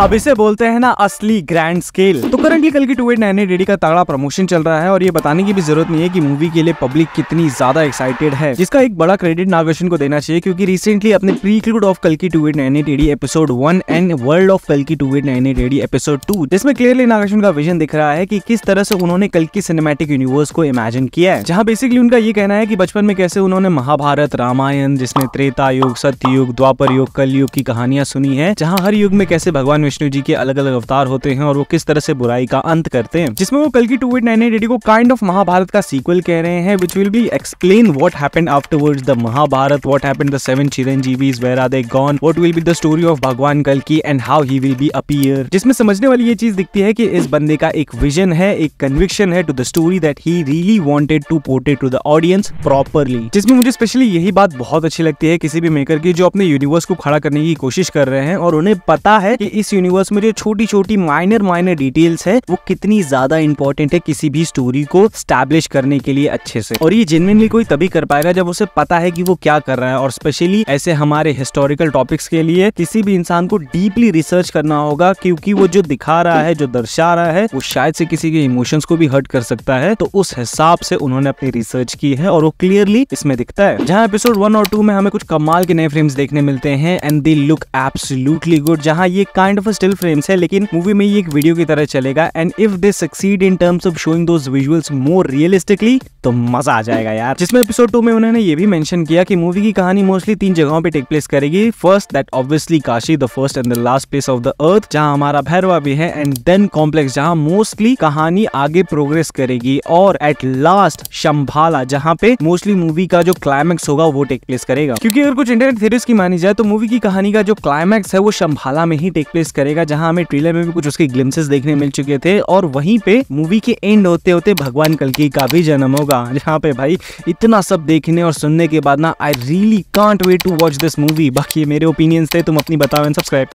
अब इसे बोलते हैं ना असली ग्रैंड स्केल तो करंटली कल की टू एट नाइन डेडी का तगड़ा प्रमोशन चल रहा है और ये बताने की भी जरूरत नहीं है कि मूवी के लिए पब्लिक कितनी ज्यादा एक्साइटेड है जिसका एक बड़ा क्रेडिट नागवेशन को देना चाहिए क्योंकि रिसेंटली अपने प्रीक्लूड ऑफ कल की two eight nine eight episode one and world of कल की two eight nine eight episode to जिसमें क्लियरली नागवेशन का विजन दिख रहा है की कि किस तरह से उन्होंने कल की सिनेमेटिक यूनिवर्स को इमेजिन किया है जहाँ बेसिकली उनका ये कहना है की बचपन में कैसे उन्होंने महाभारत रामायण जिसमें त्रेता युग सत्य युग द्वापर युग कल युग की कहानियां सुनी है जहाँ हर युग में कैसे भगवान विष्णु जी के अलग अलग अवतार होते हैं और वो किस तरह से बुराई का अंत करते हैं जिसमें वो कल की टू एट को काइंड ऑफ महाभारत का सीक्वल कह रहे हैं which will be explain what happen afterwards the Mahabharata what happen the seven Chiranjeevi where are they gone what will be the story of भगवान कल की and how he will be appear जिसमें समझने वाली ये चीज दिखती है कि इस बंदे का एक विजन है एक कन्विक्शन है to the story that he really wanted to ported to the audience properly जिसमें मुझे स्पेशली यही बात बहुत अच्छी लगती है किसी भी मेकर की जो अपने यूनिवर्स को खड़ा करने की कोशिश कर रहे हैं और उन्हें पता है कि इस यूनिवर्स में जो छोटी छोटी माइनर माइनर डिटेल्स है वो कितनी ज्यादा इंपॉर्टेंट है किसी भी स्टोरी को स्टैब्लिश करने के लिए अच्छे से और ये जेनविनली कोई तभी कर पाएगा जब उसे पता है कि वो क्या कर रहा है और स्पेशली ऐसे हमारे हिस्टोरिकल टॉपिक्स के लिए किसी भी इंसान को डीपली रिसर्च करना होगा क्योंकि वो जो दिखा रहा है जो दर्शा रहा है वो शायद से किसी के इमोशंस को भी हर्ट कर सकता है तो उस हिसाब से उन्होंने अपनी रिसर्च की है और वो क्लियरली इसमें दिखता है जहाँ एपिसोड वन और टू में हमें कुछ कमाल के नए फ्रेम्स देखने मिलते हैं and they look absolutely good जहाँ ये kind of of still frames है लेकिन मूवी में ये एक वीडियो की तरह चलेगा and if they succeed in terms of showing those visuals more realistically तो मजा आ जाएगा यार जिसमें एपिसोड टू में उन्होंने ये भी मेंशन किया कि मूवी की कहानी मोस्टली तीन जगहों पे टेक प्लेस करेगी first that obviously Kashi the first and the last place of the earth जहाँ हमारा भैरवा भी है एंड देन कॉम्प्लेक्स जहाँ मोस्टली कहानी आगे प्रोग्रेस करेगी और एट लास्ट शंभाला जहाँ पे मोस्टली मूवी का जो क्लाइमैक्स होगा वो टेक प्लेस करेगा क्योंकि अगर कुछ इंटरनेट थेरीज की मानी जाए तो मूवी की कहानी का जो क्लाइमैक्स है वो शंभाला में ही टेक प्लेस करेगा जहां हमें ट्रेलर में भी कुछ उसके ग्लिम्सेस देखने मिल चुके थे और वहीं पे मूवी के एंड होते होते भगवान कलकी का भी जन्म होगा जहाँ पे भाई इतना सब देखने और सुनने के बाद ना I really can't wait to watch this movie बाकी मेरे ओपिनियंस थे तुम अपनी बताओ एंड सब्सक्राइब